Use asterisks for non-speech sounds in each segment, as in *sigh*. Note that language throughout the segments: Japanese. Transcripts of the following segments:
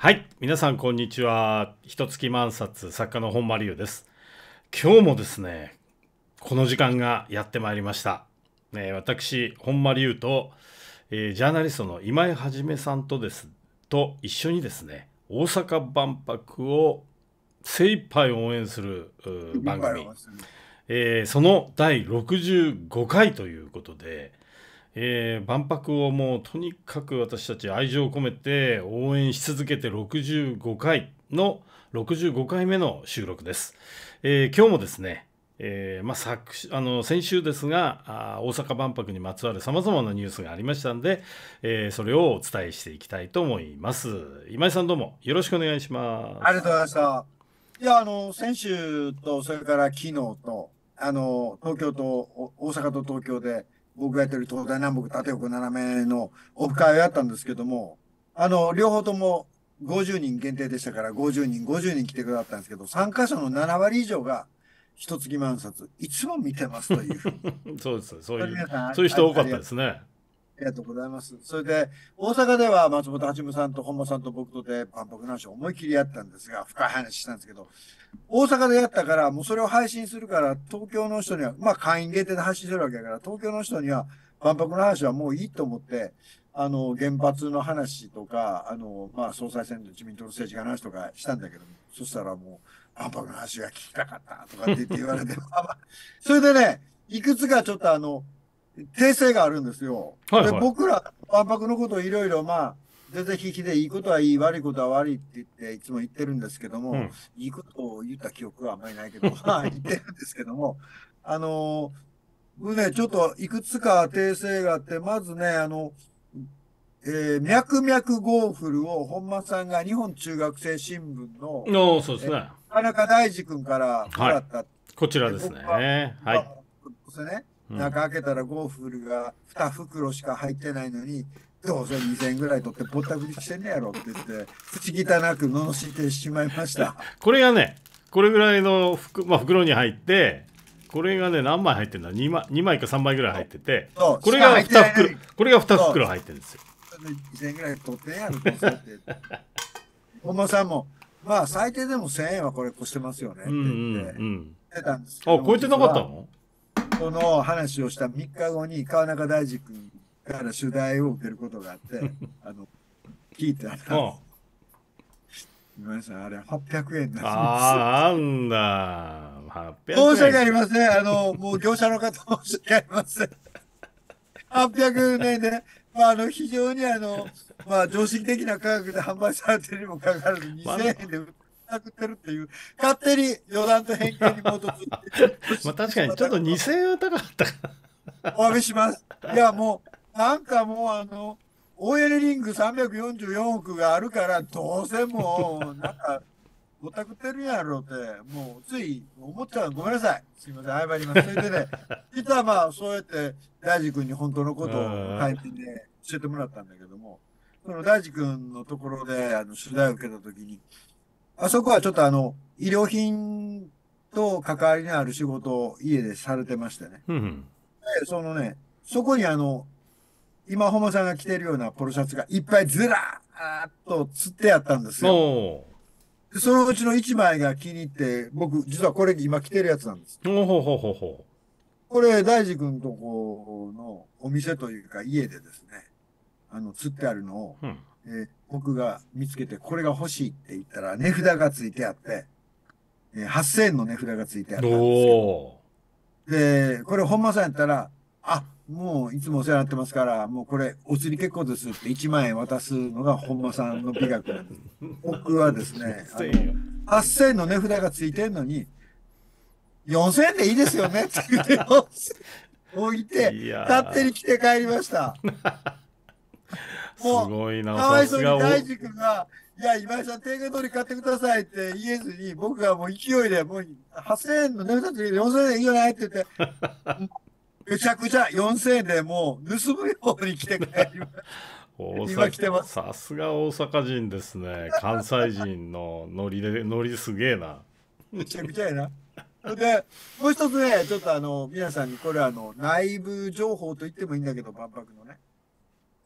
はい皆さんこんにちは一月万冊作家の本間龍です今日もですねこの時間がやってまいりました、ね、私本間龍と、えー、ジャーナリストの今井はじめさんとですと一緒にですね大阪万博を精一杯応援する番組、えー、その第65回ということで、えー、万博をもうとにかく私たち愛情を込めて応援し続けて65回の65回目の収録です。えー、今日もですね、えー、まあ、あの先週ですがあ大阪万博にまつわるさまざまなニュースがありましたんで、えー、それをお伝えしていきたいと思います今井さんどうもよろしくお願いしますありがとうございましたいやあの先週とそれから昨日とあの東京と大阪と東京で僕がやってる東大南北縦横斜めのオフ会をやったんですけども、あの、両方とも50人限定でしたから50人、50人来てくださったんですけど、参加者の7割以上が一月万冊、いつも見てますというふうに。*laughs* そうです。そういう、そういう人多かったですね。ありがとうございます。それで、大阪では松本八村さんと本間さんと僕とで万博の話を思いっきりやったんですが、深い話したんですけど、大阪でやったから、もうそれを配信するから、東京の人には、まあ会員限定で配信するわけだから、東京の人には万博の話はもういいと思って、あの、原発の話とか、あの、まあ総裁選で自民党の政治家の話とかしたんだけど、そしたらもう、万博の話が聞きたかったとかって言われて、*laughs* それでね、いくつかちょっとあの、訂正があるんですよ。はいはい、で僕ら、万博のことをいろいろ、まあ、全然引きでいいことはいい、悪いことは悪いって言って、いつも言ってるんですけども、うん、いいことを言った記憶はあんまりないけど、*laughs* まあ言ってるんですけども、あのー、ね、ちょっといくつか訂正があって、まずね、あの、えー、脈々ゴーフルを本間さんが日本中学生新聞の、そうですね。田中大二君からもらった、はい、こちらですね。はい。ですね。中開けたらゴーフルが2袋しか入ってないのに、どうせ2000円ぐらい取ってぼったくりしてんねやろって言って、口汚く罵ってしまいました。*laughs* これがね、これぐらいの袋,、まあ、袋に入って、これがね、何枚入ってんだ 2, 枚 ?2 枚か3枚ぐらい入ってて、これが2袋、これが袋入ってるんですよ。2000円ぐらい取ってんやろって。本 *laughs* 間さんも、まあ最低でも1000円はこれ越してますよねって言って、うんあ、超えてなかったのとの話をした3日後に川中大臣君から取材を受けることがあって、*laughs* あの、聞いたら、ごめんなさい、あれ800円だなんですああ、なんだ。800円。申し訳ありません。あの、もう業者の方申し訳ありません。800円で、まあ、あの、非常にあの、まあ、常識的な価格で販売されてるにもかかわらず、2000円で売って、なくってるっていう、勝手に余談と偏見に基づいて。*laughs* まあ確かに、ちょっと2000円は高かったかお詫びします。いや、もう、なんかもうあの、OL リング344億があるから、どうせもう、なんか、ぼたくてるやろって、もうつい思っちゃうごめんなさい。すいません、謝ります。それでね、実 *laughs* はまあ、そうやって大地君に本当のことを書いてね、教えてもらったんだけども、その大地君のところで、あの、取材を受けたときに、あそこはちょっとあの、医療品と関わりのある仕事を家でされてましてね。うんで、そのね、そこにあの、今、ホモさんが着てるようなポロシャツがいっぱいずらーっと釣ってやったんですよ。そのうちの一枚が気に入って、僕、実はこれ今着てるやつなんです。ほほほほほこれ、大地君とこのお店というか家でですね、あの、釣ってあるのを、うん、えー僕が見つけて、これが欲しいって言ったら、値札がついてあって、えー、8000円の値札がついてあったんですで、これ本間さんやったら、あ、もういつもお世話になってますから、もうこれお釣り結構ですって1万円渡すのが本間さんの美学なんです。僕はですね、8000 *laughs* 円の値札がついてんのに、4000円でいいですよねって言って、*laughs* 置いて、勝手に来て帰りました。もう、すごいなかわいそうに大地君が、いや、今井さん、定価通り買ってくださいって言えずに、僕がもう勢いで、もう8000円の値札で4000円いいよないって言って、*laughs* めちゃくちゃ4000円でもう盗むように来てくれ。阪来てます。さすが大阪人ですね。関西人のノリで、ノリすげえな。めちゃくちゃやな。で、もう一つね、ちょっとあの、皆さんにこれあの、内部情報と言ってもいいんだけど、万博のね。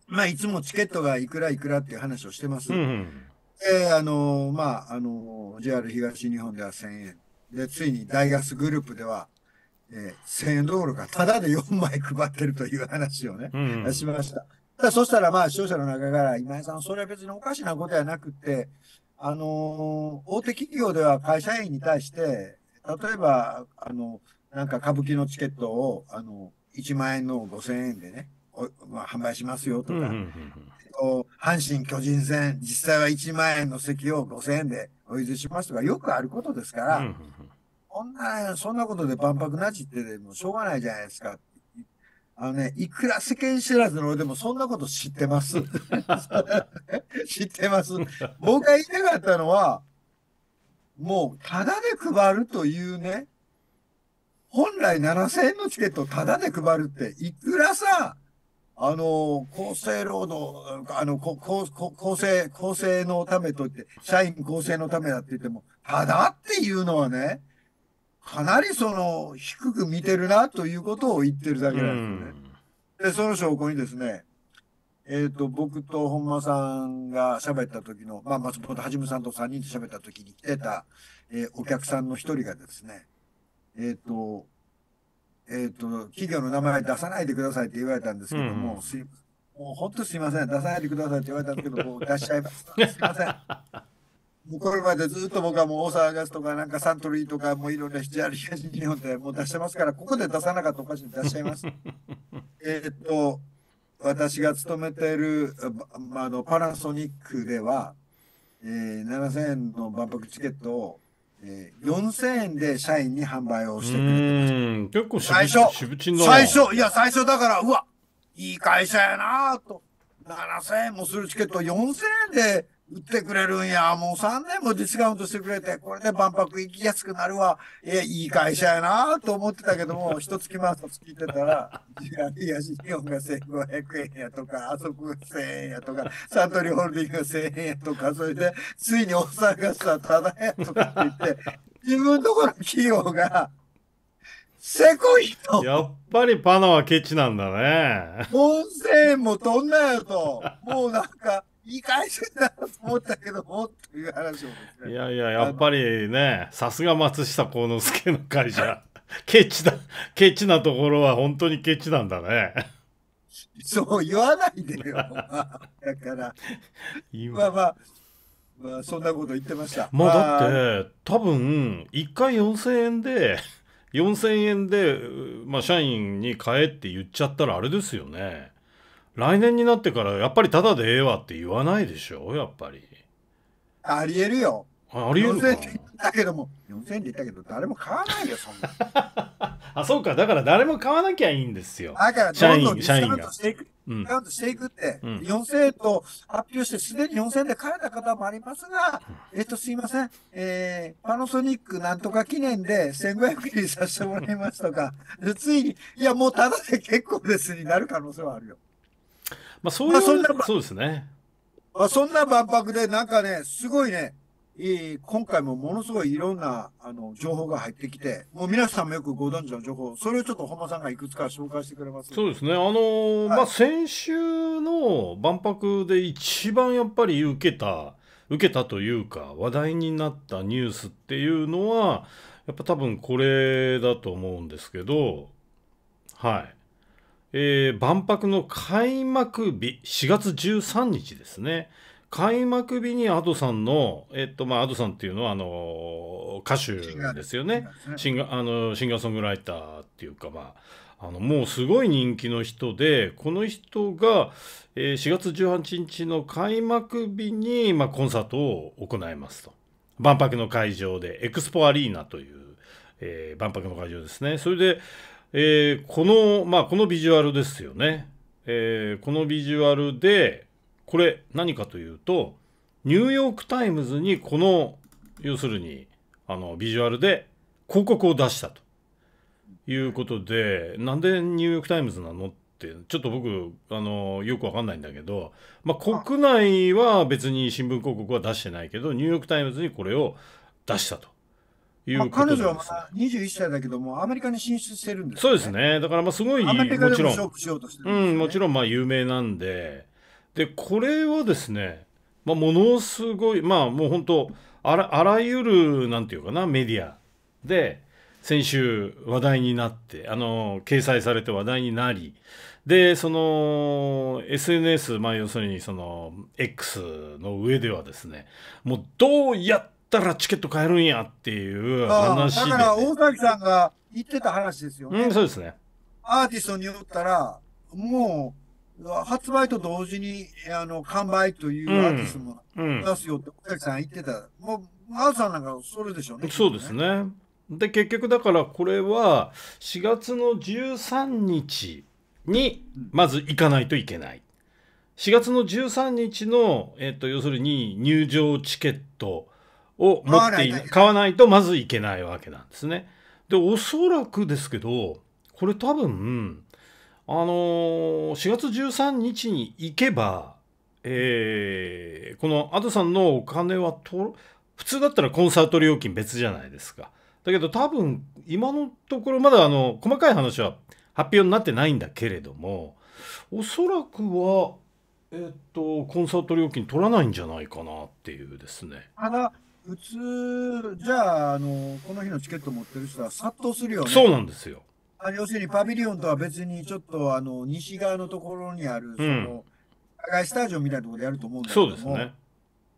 まあ、いつもチケットがいくらいくらっていう話をしてます。うんで、あのー、まあ、あのー、JR 東日本では1000円。で、ついに大ガスグループでは、えー、1000円どころか、ただで4枚配ってるという話をね、うんしました。ただそしたら、まあ、視聴者の中から、今井さん、それは別におかしなことではなくて、あのー、大手企業では会社員に対して、例えば、あの、なんか歌舞伎のチケットを、あの、1万円の5000円でね、販売しますよとか、うんうんうんえっと、阪神巨人戦、実際は1万円の席を5000円でお譲りしますとか、よくあることですから、うんうんうん、こんな、そんなことで万博なちってでもしょうがないじゃないですか。あのね、いくら世間知らずの俺でもそんなこと知ってます。*laughs* 知ってます。僕が言いたかったのは、もう、ただで配るというね、本来7000円のチケットをただで配るって、いくらさ、あの、厚生労働、あの、ここ厚生、厚生のためと言って、社員厚生のためだって言っても、ただっていうのはね、かなりその、低く見てるなということを言ってるだけなんですね。で、その証拠にですね、えっ、ー、と、僕と本間さんが喋った時の、まあ、松本はじめさんと3人で喋った時に来てた、えー、お客さんの一人がですね、えっ、ー、と、えっ、ー、と、企業の名前出さないでくださいって言われたんですけども、うん、すもう本当すいません、出さないでくださいって言われたんですけど、も *laughs* う出しちゃいます。すいません。もうこれまでずっと僕はもう大沢ガスとかなんかサントリーとかもういろんなヒジャ東日本でもう出してますから、ここで出さなかったおかしい出しちゃいます。*laughs* えっと、私が勤めている、まあ、のパナソニックでは、えー、7000円の万博チケットをえ4000円で社員に販売をしてくれてました。うん結構最初、渋最初、いや、最初だから、うわ、いい会社やなぁと。7000円もするチケット4000円で売ってくれるんや。もう3年もディスカウントしてくれて、これで万博行きやすくなるわ。え、いい会社やなと思ってたけども、一月マウス聞いてたら、いや、東日本が1500円やとか、あそこが1000円やとか、サントリーホールディングが1000円やとか、それで、ついに大阪がさ、ただやとかって言って、自分のところの企業が、せこいと。やっぱりパナはケチなんだね。温泉もとんなよと。もうなんか、いい会社だと思ったけども、という話ね、いやいや、やっぱりね、さすが松下幸之助の会社。*laughs* ケチだ、ケチなところは本当にケチなんだね。そう言わないでよ。*laughs* だから、まあまあ、まあ、そんなこと言ってました。まあだって、多分、1回4000円で、4000円で、まあ、社員に買えって言っちゃったらあれですよね。来年になってからやっぱりただでええわって言わないでしょやっぱりありえるよありえるか4000円ったけども4000円で言ったけど誰も買わないよそんな *laughs* あそうかだから誰も買わなきゃいいんですよだから社員社員がィスカウントしていくって、うん、4000円と発表してすでに4000円で買えた方もありますが、えっとすいません、えー、パナソニックなんとか記念で1500円にさせてもらいますとかついにいやもうただで結構ですになる可能性はあるよまあ、そういう、そんなそうですね。あそんな万博で、なんかね、すごいね、いい今回もものすごいいろんなあの情報が入ってきて、もう皆さんもよくご存知の情報、それをちょっと本間さんがいくつか紹介してくれますそうですね、あのーはい、まあ、先週の万博で一番やっぱり受けた、受けたというか、話題になったニュースっていうのは、やっぱ多分これだと思うんですけど、はい。えー、万博の開幕日、4月13日ですね。開幕日に Ado さんの、えっまあ、Ado さんっていうのは、あの、歌手ですよね。シンガ、あの、シンガーソングライターっていうか、まあ、あの、もうすごい人気の人で、この人が、えー、4月18日の開幕日に、まあ、コンサートを行いますと。万博の会場で、エクスポアリーナという、えー、万博の会場ですね。それで、えー、この、まあ、このビジュアルですよね。えー、このビジュアルで、これ何かというと、ニューヨークタイムズにこの、要するに、あの、ビジュアルで広告を出したということで、なんでニューヨークタイムズなのって、ちょっと僕、あの、よくわかんないんだけど、まあ、国内は別に新聞広告は出してないけど、ニューヨークタイムズにこれを出したと。いうことです、まあ、彼女はまだ21歳だけども、アメリカに進出してるんです、ね、そうですね。だからまあすごい、もちろん。うん、もちろんまあ有名なんで、で、これはですね、まあ、ものすごい、まあもう本当あら、あらゆる、なんていうかな、メディアで、先週話題になって、あの、掲載されて話題になり、で、その、SNS、まあ要するにその、X の上ではですね、もうどうやっったらチケット買えるんやっていう話で、だから大崎さんが言ってた話ですよね。うん、そうですね。アーティストによったら、もう、発売と同時に、あの、完売というアーティストも出すよって大崎さん言ってた。もう、アーさんなんかそれでしょうね。そうですね。で、結局だからこれは、4月の13日に、まず行かないといけない。4月の13日の、えっと、要するに入場チケットを持ってい買わないとまずいけないわけなんですね。でおそらくですけどこれ多分あのー、4月13日に行けば、えー、この Ado さんのお金はと普通だったらコンサート料金別じゃないですか。だけど多分今のところまだあの細かい話は発表になってないんだけれどもおそらくはえっと、コンサート料金取らないんじゃないかなっていうですね。普通、じゃあ、あの、この日のチケット持ってる人は殺到するよね。そうなんですよ。あ要するにパビリオンとは別に、ちょっとあの西側のところにある、その、うん、スタジオみたいなところでやると思うんですそうですね。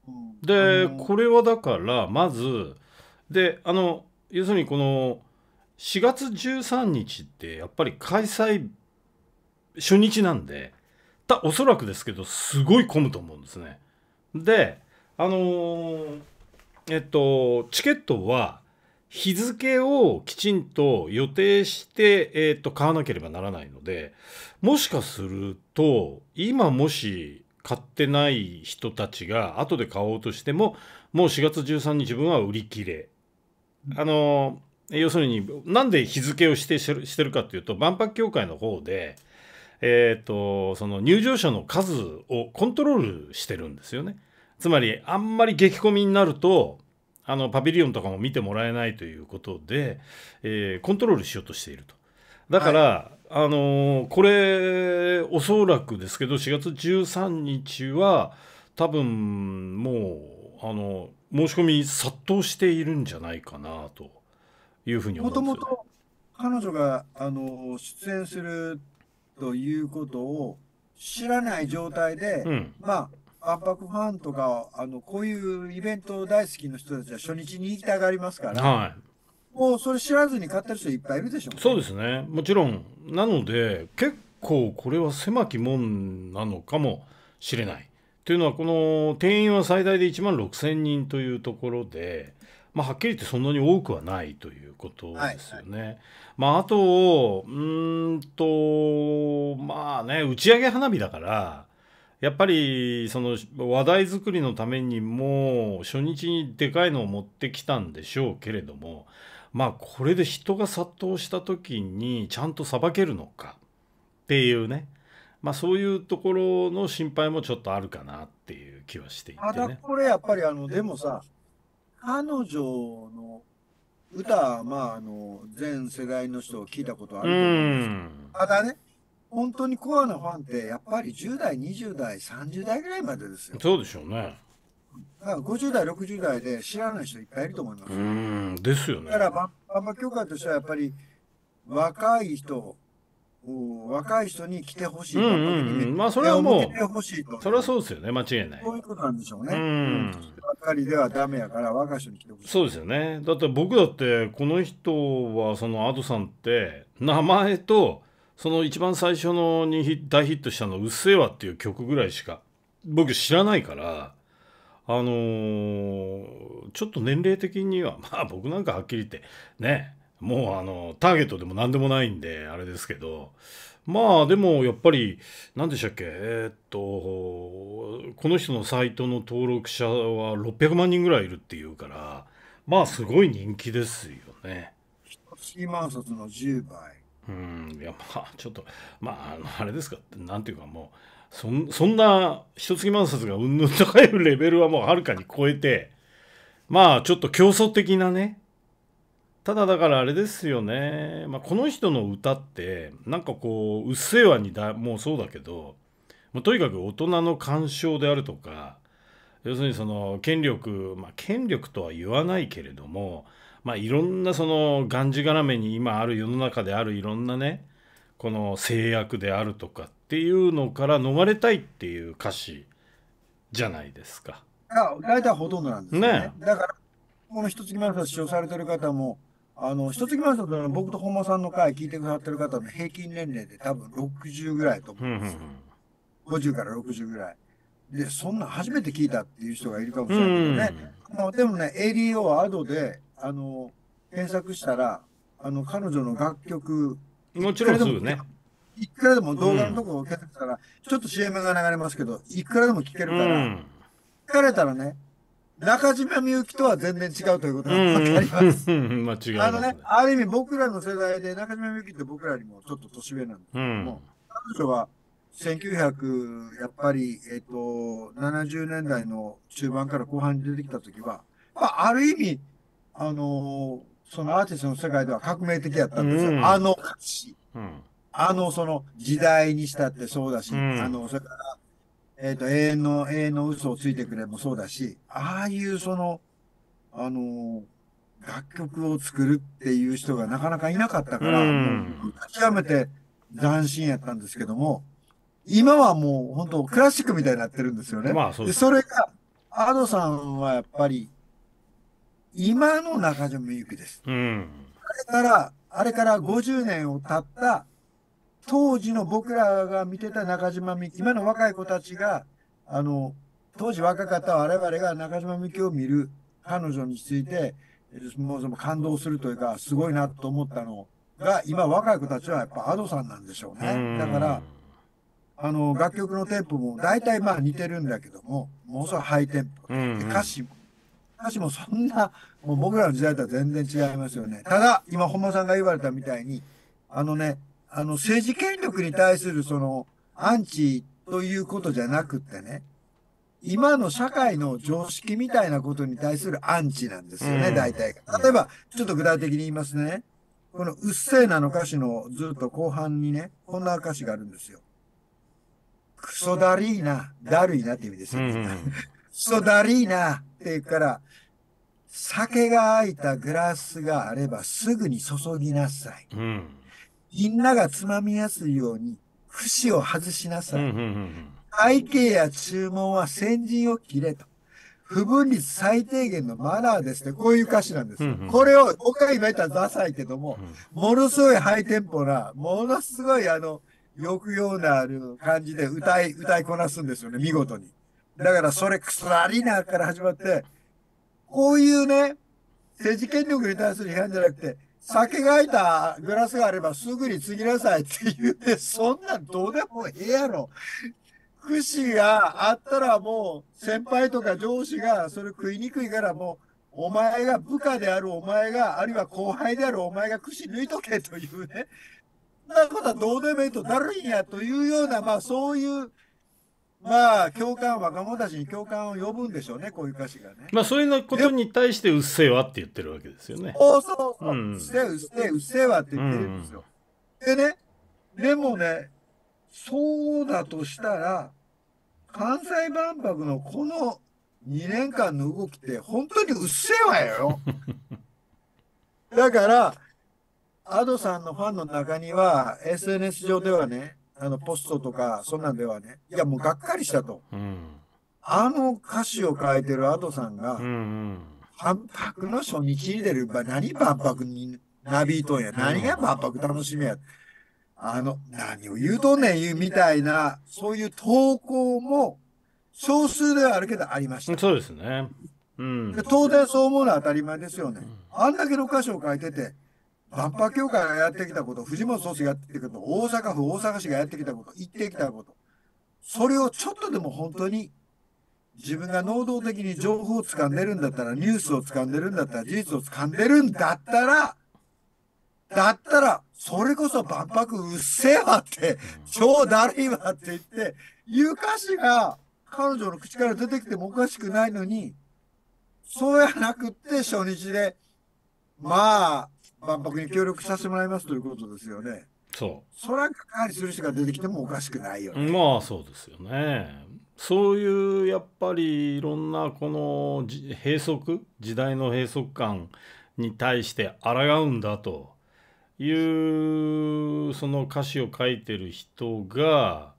うん、で、これはだから、まず、で、あの、要するにこの、4月13日ってやっぱり開催初日なんでたおそらくですけどすごい混むと思うんですね。であのー、えっと、チケットは日付をきちんと予定して、えっと、買わなければならないのでもしかすると今もし買ってない人たちが後で買おうとしてももう4月13日分は売り切れ。あの要するになんで日付を指定してるかっていうと万博協会の方で、えーと、その入場者の数をコントロールしてるんですよね。つまりあんまり激混みになるとあのパビリオンとかも見てもらえないということで、えー、コントロールしようとしていると。だから、はい、あのー、これおそらくですけど4月13日は多分もうあの申し込み殺到しているんじゃないかなというふうに思います、ね。もともと彼女があの出演するということを知らない状態で、うん、まあ万博ファンとか、あの、こういうイベント大好きの人たちは初日に行きたがりますから、はい、もうそれ知らずに買ってる人いっぱいいるでしょう、ね、そうですね。もちろん。なので、結構これは狭き門なのかもしれない。というのは、この定員は最大で1万6000人というところで、まあ、はっきり言ってそんなに多くはないということですよね。はいはい、まあ、あと、うんと、まあね、打ち上げ花火だから、やっぱりその話題作りのためにも初日にでかいのを持ってきたんでしょうけれどもまあこれで人が殺到した時にちゃんとさばけるのかっていうねまあそういうところの心配もちょっとあるかなっていう気はしていて、ね、ただこれやっぱりあのでもさ彼女の歌まああの全世代の人聞いたことあると思うんですけどただね本当にコアなファンってやっぱり10代20代30代ぐらいまでですよそうでしょうねだから50代60代で知らない人いっぱいいると思いますうんですよねだからバンバンバン協会としてはやっぱり若い人若い人に来てほしい、うんうんうん、まあそれはもう、ほしいとそれはそうですよね、間違いない。そういうことなんでしょうね。うん。ばかりではダメやから、若い人に来てほしい。そうですよね。だって僕だって、この人は、そのアドさんって、名前と、その一番最初のに大ヒットしたの「うっせぇわ」っていう曲ぐらいしか僕知らないからあのー、ちょっと年齢的には *laughs* まあ僕なんかはっきり言ってねもうあのターゲットでも何でもないんであれですけどまあでもやっぱり何でしたっけえー、っとこの人のサイトの登録者は600万人ぐらいいるっていうからまあすごい人気ですよね。1万冊の10倍うんいやまあちょっとまああれですかなんていうかもうそそんな一月万冊がうんぬんとかいうレベルはもうはるかに超えてまあちょっと競争的なねただだからあれですよね、まあ、この人の歌ってなんかこう「うっせえわ」にだもうそうだけどまとにかく大人の鑑賞であるとか要するにその権力まあ権力とは言わないけれどもまあ、いろんなそのがんじがらめに今ある世の中であるいろんなねこの制約であるとかっていうのから逃れたいっていう歌詞じゃないですか。大体ほとんどなんですね。ねだからこの一月マンション使用されてる方もあの一月マンションの僕と本間さんの回聞いてくださってる方の平均年齢で多分60ぐらいと思うんですよ。50から60ぐらい。でそんな初めて聞いたっていう人がいるかもしれないけどね。うんうん、でもね ADO アドであの、検索したら、あの、彼女の楽曲、もちろんすね。いくらでも動画のとこを検索したら、うん、ちょっと CM が流れますけど、いくらでも聴けるから、うん、聞かれたらね、中島みゆきとは全然違うということがわかります。う *laughs* んまあ、あのね、ある意味僕らの世代で、中島みゆきって僕らにもちょっと年上なんですけども、彼女は1900、やっぱり、えっ、と、70年代の中盤から後半に出てきたときは、まあ、ある意味、あのー、そのアーティストの世界では革命的やったんですよ。うん、あの歌詞、うん。あの、その時代にしたってそうだし、うん、あの、それから、えっ、ー、と、永遠の、永遠の嘘をついてくれもそうだし、ああいうその、あのー、楽曲を作るっていう人がなかなかいなかったから、極めて斬新やったんですけども、今はもう本当クラシックみたいになってるんですよね。まあ、そうでそれが、アドさんはやっぱり今の中島みゆきです。うん、あれから、あれから50年を経った当時の僕らが見てた中島みゆき、今の若い子たちが、あの、当時若かった我々が中島みゆきを見る彼女について、もうその感動するというか、すごいなと思ったのが、今若い子たちはやっぱ ado さんなんでしょうね。だから、あの、楽曲のテンポも大体まあ似てるんだけども、ものすごいハイテンポ。歌詞も私もそんな、もう僕らの時代とは全然違いますよね。ただ、今、本間さんが言われたみたいに、あのね、あの、政治権力に対するその、アンチということじゃなくってね、今の社会の常識みたいなことに対するアンチなんですよね、大体。例えば、ちょっと具体的に言いますね。このうっせーなの歌詞のずっと後半にね、こんな歌詞があるんですよ。クソだりーな、だるいなって意味ですよ、クソだりーな、えから酒が空いたグラスがあればすぐに注ぎなさい。うん、みんながつまみやすいように節を外しなさい。背景や注文は先陣を切れと。不分率最低限のマナーですね。こういう歌詞なんです。うんうん、これを5回今言ったらダサいけども、うん、ものすごいハイテンポな、ものすごいあの、抑揚のある感じで歌い、歌いこなすんですよね、見事に。だからそれクソラリーナから始まって、こういうね、政治権力に対する批判じゃなくて、酒が空いたグラスがあればすぐに継ぎなさいって言って、そんなんどうでもええやろ。くしがあったらもう先輩とか上司がそれ食いにくいからもうお前が部下であるお前が、あるいは後輩であるお前が串抜いとけというね、そんなことはどうでもいいとだるいんやというような、まあそういうまあ、共感、若者たちに共感を呼ぶんでしょうね、こういう歌詞がね。まあ、そういうことに対して、うっせえわって言ってるわけですよね。そうそうそう。うっせえ、うっせえ、うっせえわって言ってるんですよ。でね、でもね、そうだとしたら、関西万博のこの2年間の動きって、本当にうっせえわよ。*laughs* だから、アドさんのファンの中には、SNS 上ではね、あのポストとか、そんなんではね、いや、もうがっかりしたと。うん、あの歌詞を書いてるアドさんが、万博の初日に出る場、何万博になびいとんや、何が万博楽しみや。あの、何を言うとんねん、言うみたいな、そういう投稿も、少数ではあるけどありました。そうですね。うん、当然そう思うのは当たり前ですよね。あんだけの歌詞を書いてて、万博協会がやってきたこと、藤本総帥がやってきたこと、大阪府、大阪市がやってきたこと、言ってきたこと、それをちょっとでも本当に自分が能動的に情報を掴んでるんだったら、ニュースを掴んでるんだったら、事実を掴んでるんだったら、だったら、それこそ万博うっせえわって、超だるいわって言って、ゆかしが彼女の口から出てきてもおかしくないのに、そうやなくって初日で、まあ、万博に協力させてもらいますということですよね。そう。それは管理する人が出てきてもおかしくないよね。まあそうですよね。そういうやっぱりいろんなこの閉塞時代の閉塞感に対して抗うんだというその歌詞を書いてる人が、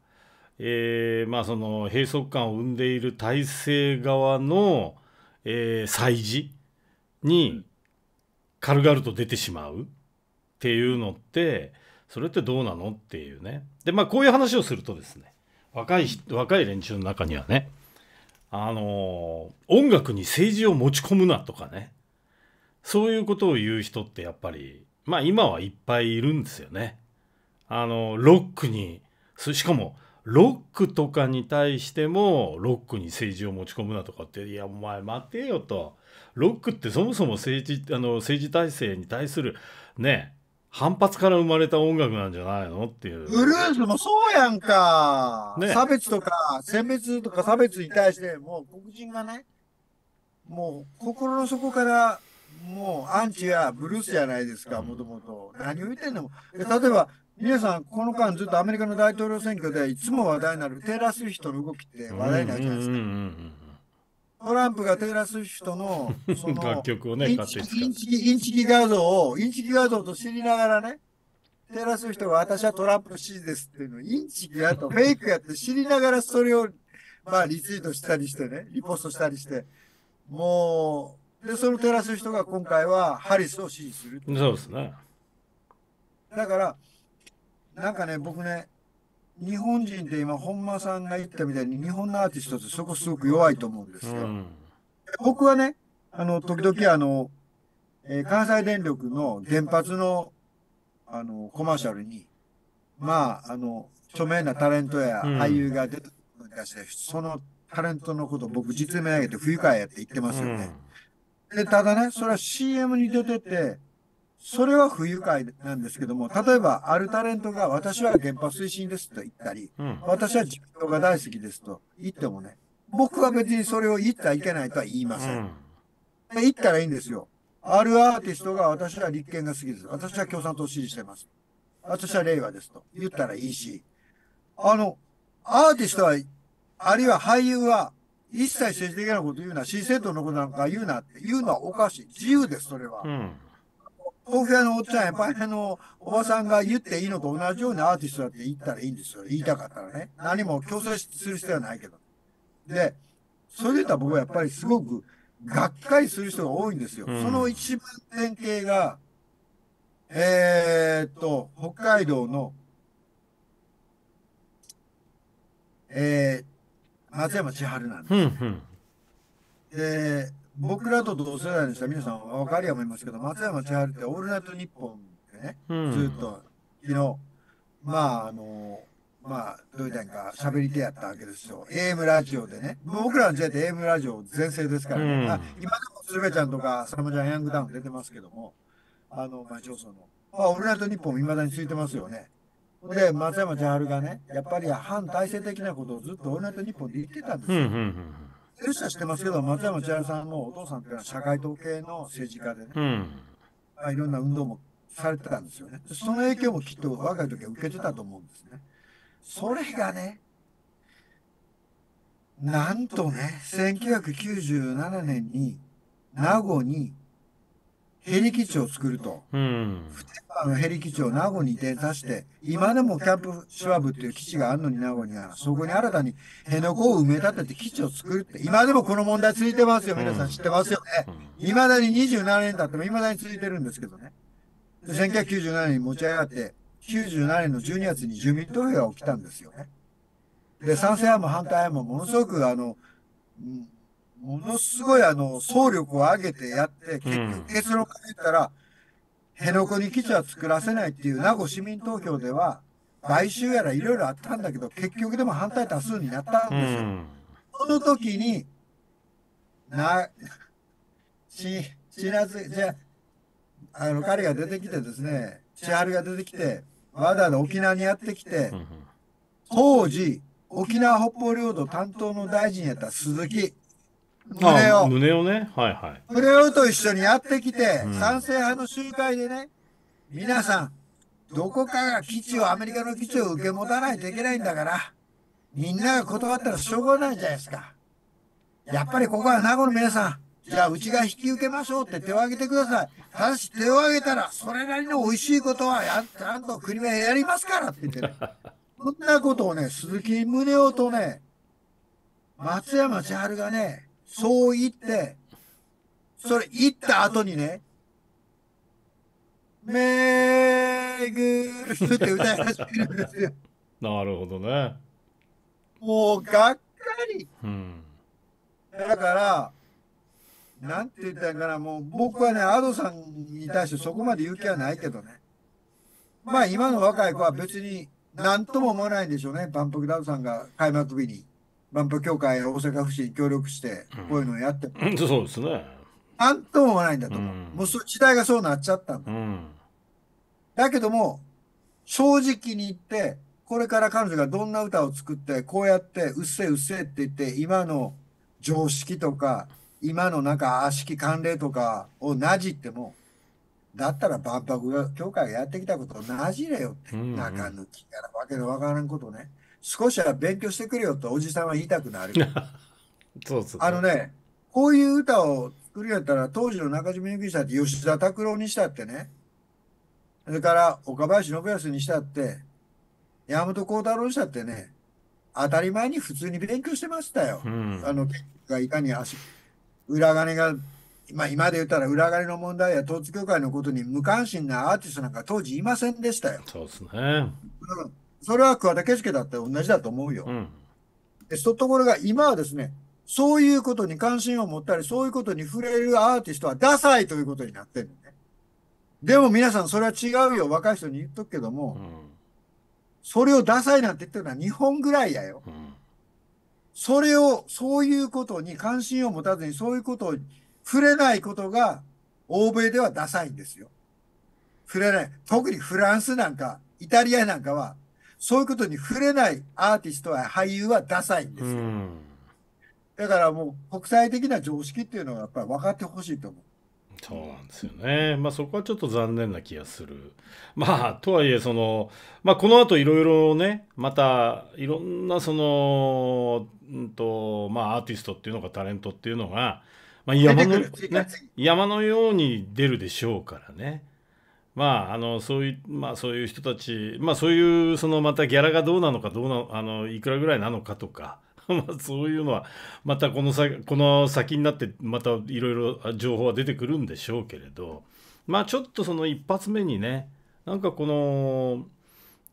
えー、まあその閉塞感を生んでいる体制側の、えー、祭事に、うん軽々と出てしまうっていうのってそれってどうなのっていうねでまあこういう話をするとですね若い若い連中の中にはねあの音楽に政治を持ち込むなとかねそういうことを言う人ってやっぱりまあ今はいっぱいいるんですよね。あのロックにしかもロックとかに対してもロックに政治を持ち込むなとかっていやお前待てよとロックってそもそも政治あの政治体制に対するね反発から生まれた音楽なんじゃないのっていう。ブルースもそうやんか、ね、差別とか選別とか差別に対してもう黒人がねもう心の底からもうアンチやブルースじゃないですか、もともと。何を言ってんの例えば、皆さん、この間ずっとアメリカの大統領選挙でいつも話題になるテイラー・スウィフトの動きって話題になるじゃないですか。トランプがテイラー・スウィフトの *laughs* その楽曲をね、インチキインチキインチキ画像を、インチキ画像と知りながらね、テイラー・スウィフトが私はトランプの支持ですっていうのを、インチキやとフェイクやって知りながらそれを、まあ、リツイートしたりしてね、リポストしたりして、もう、で、そのテらラ人スが今回はハリスを支持する。そうですね。だから、なんかね、僕ね、日本人って今、本間さんが言ったみたいに、日本のアーティストってそこすごく弱いと思うんですよ。うん、僕はね、あの、時々あの、えー、関西電力の原発の、あの、コマーシャルに、まあ、あの、著名なタレントや俳優が出たかして、うん、そのタレントのこと僕実名上げて不愉快やって言ってますよね。うん、で、ただね、それは CM に出てて、それは不愉快なんですけども、例えば、あるタレントが、私は原発推進ですと言ったり、うん、私は自民党が大好きですと言ってもね、僕は別にそれを言ってはいけないとは言いません。うん、言ったらいいんですよ。あるアーティストが、私は立憲が好きです。私は共産党を支持してます。私は令和ですと言ったらいいし、あの、アーティストは、あるいは俳優は、一切政治的なこと言うな、新政党のことなんか言うなって言うのはおかしい。自由です、それは。うん大倉のおっちゃん、やっぱりあの、おばさんが言っていいのと同じようなアーティストだって言ったらいいんですよ。言いたかったらね。何も強制する必要はないけど。で、それで言ったら僕はやっぱりすごく、がっかりする人が多いんですよ。うん、その一番典型が、えー、っと、北海道の、えー、松山千春なんです。うんうん、で、僕らと同世代の人は皆さん分かりや思いますけど、松山千春ってオールナイトニッポンでね、うん、ずっと昨日、まああの、まあ、どういったんか喋り手やったわけですよ。AM ラジオでね。僕らの時代って AM ラジオ全盛ですからね。うん、今でも鶴瓶ちゃんとかサムちゃんヤングダウン出てますけども、あの、まあ、上層の。まあ、オールナイトニッポン未だについてますよね。で、松山千春がね、やっぱり反体制的なことをずっとオールナイトニッポンで言ってたんですよ。うんうんうんジェスャしてますけど、松山千春さんのお父さんっていうのは社会統計の政治家でね、うん、まあ、いろんな運動もされてたんですよね。その影響もきっと若い時は受けてたと思うんですね。それがね、なんとね、1997年に名護にヘリ基地を作ると。うん。普天間のヘリ基地を名護に移転させて、今でもキャンプシュワブっていう基地があるのに名護には、そこに新たに辺野古を埋め立てて基地を作るって、今でもこの問題続いてますよ。皆さん知ってますよね。未だに27年経っても未だに続いてるんですけどね。1997年に持ち上がって、97年の12月に住民投票が起きたんですよね。で、賛成派も反対派もものすごくあの、ものすごいあの、総力を上げてやって、結局結論からたら、辺野古に基地は作らせないっていう名護市民投票では、買収やらいろいろあったんだけど、結局でも反対多数になったんですよ。うん、その時に、な、し、知らず、じゃあ、の、彼が出てきてですね、千春が出てきて、わざわざ沖縄にやってきて、当時、沖縄北方領土担当の大臣やった鈴木、胸を。胸をね。はいはい。胸をと一緒にやってきて、賛成派の集会でね、皆さん、どこかが基地を、アメリカの基地を受け持たないといけないんだから、みんなが断ったらしょうがないじゃないですか。やっぱりここは名護の皆さん、じゃあうちが引き受けましょうって手を挙げてください。ただし手を挙げたら、それなりの美味しいことはやちゃんと国はやりますからって言ってる。*laughs* そんなことをね、鈴木宗男とね、松山千春がね、そう言って、それ言った後にね、めぐるって歌い始めるんですよ。なるほどね。もうがっかり。うん、だから、なんて言ったんかな、もう僕はね、アドさんに対してそこまで勇気はないけどね。まあ今の若い子は別に何とも思わないんでしょうね、万福ダウさんが開幕日に。万博協会、大阪府市に協力して、こういうのをやっても、うん、そうですね。なんともないんだと思う。うん、もう時代がそうなっちゃったんだ。うん、だけども、正直に言って、これから彼女がどんな歌を作って、こうやって、うっせえうっせえって言って、今の常識とか、今のなんか悪しき慣例とかをなじっても、だったら万博協会がやってきたことをなじれよって、うんうん、中抜きやらわけのわからんことね。少しは勉強してくれよとおじさんは言いたくなる。*laughs* そうそうあのね、こういう歌を作るやったら、当時の中島みゆきさんって、吉田拓郎にしたってね、それから岡林信康にしたって、山本幸太郎にしたってね、当たり前に普通に勉強してましたよ。うん、あの、がいかに足、裏金が、まあ今で言ったら裏金の問題や統一教会のことに無関心なアーティストなんか当時いませんでしたよ。そうですね。うんそれは桑田佳祐だって同じだと思うよ。うん、でところが今はですね、そういうことに関心を持ったり、そういうことに触れるアーティストはダサいということになってるね。でも皆さんそれは違うよ。若い人に言っとくけども、うん、それをダサいなんて言ってるのは日本ぐらいやよ。うん、それを、そういうことに関心を持たずに、そういうことを触れないことが、欧米ではダサいんですよ。触れない。特にフランスなんか、イタリアなんかは、そういうことに触れないアーティストは俳優はダサいんですよ。だからもう国際的な常識っていうのはやっぱり分かってほしいと思う。そうなんですよね。まあそこはちょっと残念な気がする。まあとはいえその、まあこの後いろいろね、またいろんなその、うんと、まあアーティストっていうのかタレントっていうのが、まあ山の、ね、山のように出るでしょうからね。まあ、あのそういうまあ、そういう人たち、まあ、そういうそのまたギャラがどうなのかどうなあのいくらぐらいなのかとか、*laughs* まそういうのはまたこのさこの先になってまたいろいろ情報は出てくるんでしょうけれど、まあ、ちょっとその一発目にねなんかこの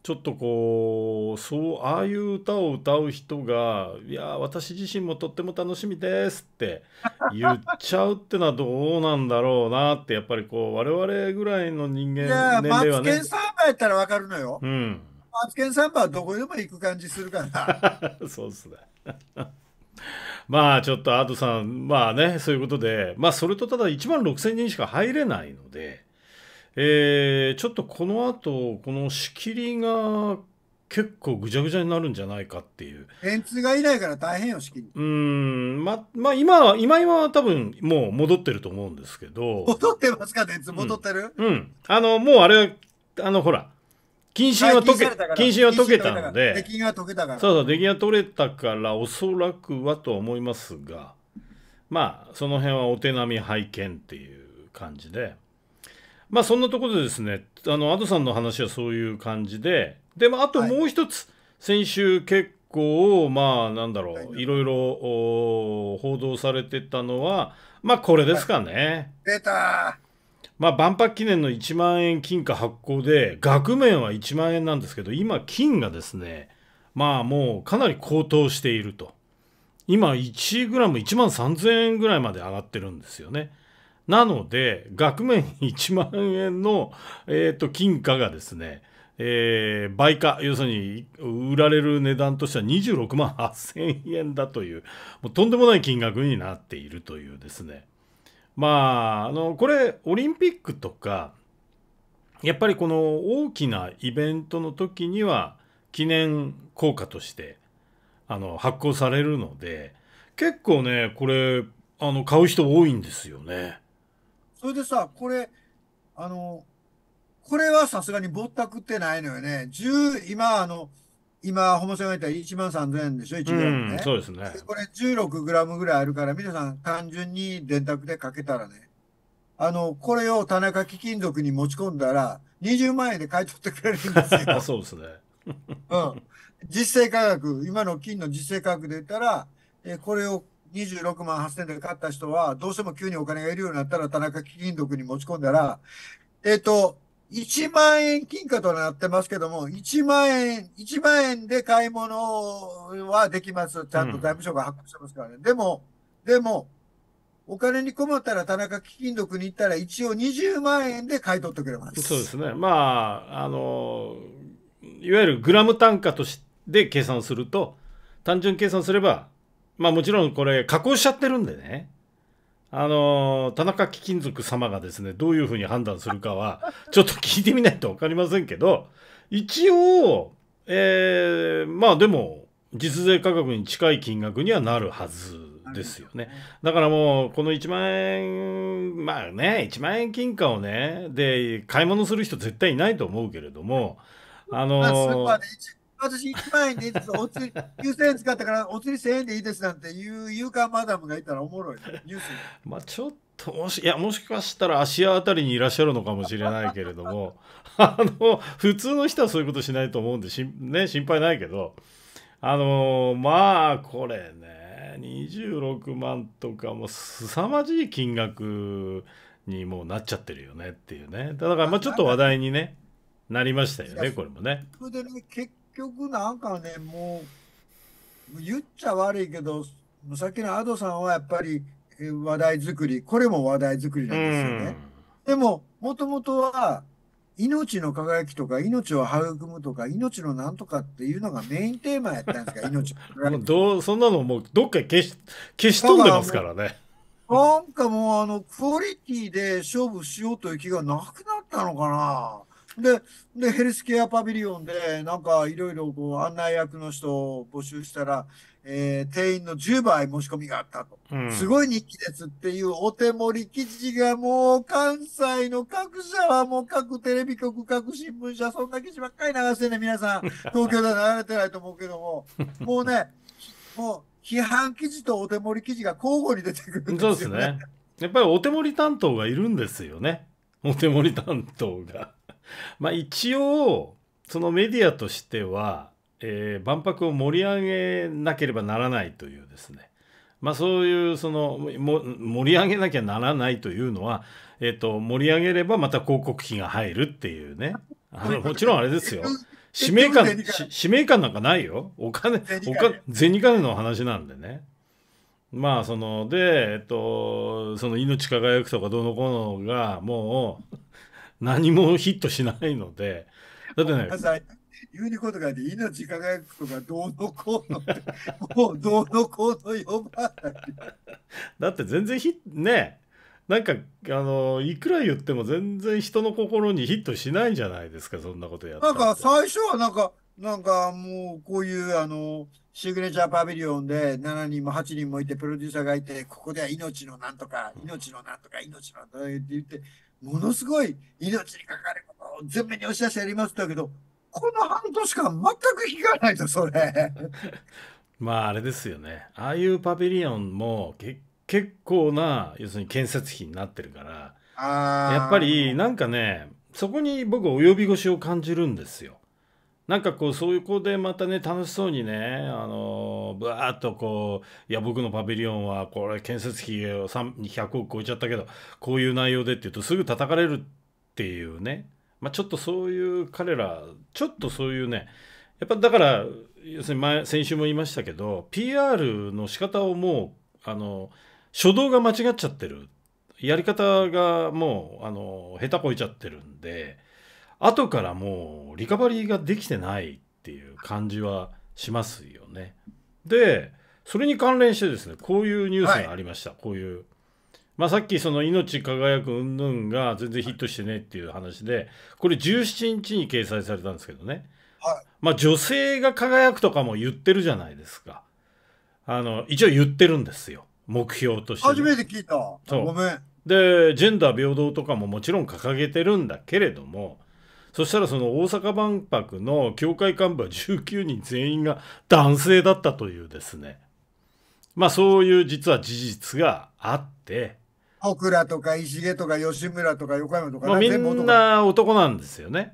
ちょっとこうそうああいう歌を歌う人が「いや私自身もとっても楽しみです」って言っちゃうってのはどうなんだろうなってやっぱりこう我々ぐらいの人間いや年齢はね。マツケンサンバやったらわかるのよ。うマツケンサンバはどこでも行く感じするから。*laughs* そうっすね。*laughs* まあちょっとアートさんまあねそういうことでまあそれとただ1万6,000人しか入れないので。えー、ちょっとこの後この仕切りが結構ぐちゃぐちゃになるんじゃないかっていう。電通がいないから大変よ、仕切りうん、ま、まあ今、は今今は多分もう戻ってると思うんですけど。戻ってますか、電通戻ってる、うん、うん。あの、もうあれは、あの、ほら、謹慎は解け、謹慎は解けたので。出禁が解けたから。そうそう、出禁が取れたから、おそらくはと思いますが、まあ、その辺はお手並み拝見っていう感じで。まあそんなところでですねあのアドさんの話はそういう感じででもあともう一つ、はい、先週結構まあなんだろう、はい、ろいろ報道されてたのはまあこれですかね。出、はい、たまあ、万博記念の1万円金貨発行で額面は1万円なんですけど今金がですねまあもうかなり高騰していると今 1g1 万3000円ぐらいまで上がってるんですよねなので、額面1万円の、えーと、金貨がですね、えー、倍価、要するに売られる値段としては26万8000円だという、もうとんでもない金額になっているというですね。まあ、あのこれ、オリンピックとか、やっぱりこの大きなイベントの時には、記念硬貨としてあの発行されるので、結構ね、これ、あの買う人多いんですよね。それでさ、これ、あの、これはさすがにぼったくってないのよね。10、今、あの、今、ホモセンが言ったら1万3000円でしょ、1グラムね。そうですね。これ16グラムぐらいあるから、皆さん単純に電卓でかけたらね、あの、これを田中貴金属に持ち込んだら、20万円で買い取ってくれるんですよ。*laughs* そうですね。うん。実勢価格、今の金の実勢価格で言ったら、えこれを26万8000で勝った人は、どうしても急にお金がいるようになったら、田中貴金属に持ち込んだら、えっ、ー、と、1万円金貨となってますけども、1万円、1万円で買い物はできます。ちゃんと財務省が発行してますからね。うん、でも、でも、お金に困ったら田中貴金属に行ったら一応20万円で買い取ってくれます。そうですね。まあ、あの、いわゆるグラム単価として計算すると、単純計算すればまあもちろんこれ加工しちゃってるんでね、あの田中貴金属様がですね、どういうふうに判断するかは、*laughs* ちょっと聞いてみないと分かりませんけど、一応、えー、まあでも、実税価格に近い金額にはなるはずですよね。だからもう、この1万円、まあね、1万円金貨をね、で、買い物する人絶対いないと思うけれども、あのまあ私1万円でいいです、お釣り9000円使ったからお釣り1000円でいいですなんていう、勇敢マダムがいたらおもろい、ね、ニュースまあちょっともし、いや、もしかしたら芦屋あたりにいらっしゃるのかもしれないけれども、*laughs* あの、普通の人はそういうことしないと思うんで、しね、心配ないけど、あのー、まあ、これね、26万とかも凄まじい金額にもうなっちゃってるよねっていうね。だから、まあちょっと話題にね、なりましたよね、これもね。結局なんかね、もう、言っちゃ悪いけど、さっきのアドさんはやっぱり話題作り、これも話題作りなんですよね。でも、もともとは、命の輝きとか、命を育むとか、命のなんとかっていうのがメインテーマやったんですか、*laughs* 命のどうそんなのもう、どっか消し消し飛んでますからね。なんかもう、あの、クオリティで勝負しようという気がなくなったのかな。で、で、ヘルスケアパビリオンで、なんかいろいろこう案内役の人を募集したら、えー、定員の10倍申し込みがあったと。うん、すごい日記ですっていうお手盛り記事がもう関西の各社はもう各テレビ局、各新聞社、そんな記事ばっかり流してね、皆さん。*laughs* 東京では流れてないと思うけども、もうね、もう批判記事とお手盛り記事が交互に出てくるんですよ、ね。そうですね。やっぱりお手盛り担当がいるんですよね。お手盛り担当が。*laughs* まあ一応、そのメディアとしては、えー、万博を盛り上げなければならないというですね、まあ、そういうその盛り上げなきゃならないというのは、えー、と盛り上げればまた広告費が入るっていうねあのもちろんあれですよ使命感使命感なんかないよお金おか銭金の話なんでねまあそのでえっ、ー、とその命輝くとかどうのこうのがもう何もヒットしないので、だってね。とかで命輝くとかどうのこうの *laughs* もうどうのこうの呼ばない。だって全然ヒねなんかあのいくら言っても全然人の心にヒットしないじゃないですかそんなことやったなんか最初はなんかなんかもうこういうあのシグネチャーパビリオンで7人も8人もいてプロデューサーがいてここでは命のなんとか命のなんとか命のなんとかって言ってものすごい命にかかることを全面に押し出してやりますだけど、この半年間全く引かないと、それ。*laughs* まああれですよね。ああいうパビリオンも結構な、要するに建設費になってるから、やっぱりなんかね、そこに僕及び腰を感じるんですよ。なんかこうそういう子でまたね楽しそうにねあのぶわーっとこういや僕のパビリオンはこれ建設費を100億超えちゃったけどこういう内容でって言うとすぐ叩かれるっていうね、まあ、ちょっとそういう彼らちょっとそういうねやっぱだから要するに前先週も言いましたけど PR の仕方をもうあの初動が間違っちゃってるやり方がもうあの下手こいちゃってるんで。後からもうリカバリーができてないっていう感じはしますよね。でそれに関連してですねこういうニュースがありました、はい、こういう、まあ、さっきその「命輝く云々が全然ヒットしてねっていう話でこれ17日に掲載されたんですけどね、はい、まあ、女性が輝くとかも言ってるじゃないですかあの一応言ってるんですよ目標として、初めて聞いたごめんでジェンダー平等とかももちろん掲げてるんだけれどもそしたらその大阪万博の協会幹部は19人全員が男性だったというですねまあそういう実は事実があって小倉とか石毛とか吉村とか横山とか、ね、まあ、みんな男なんですよね。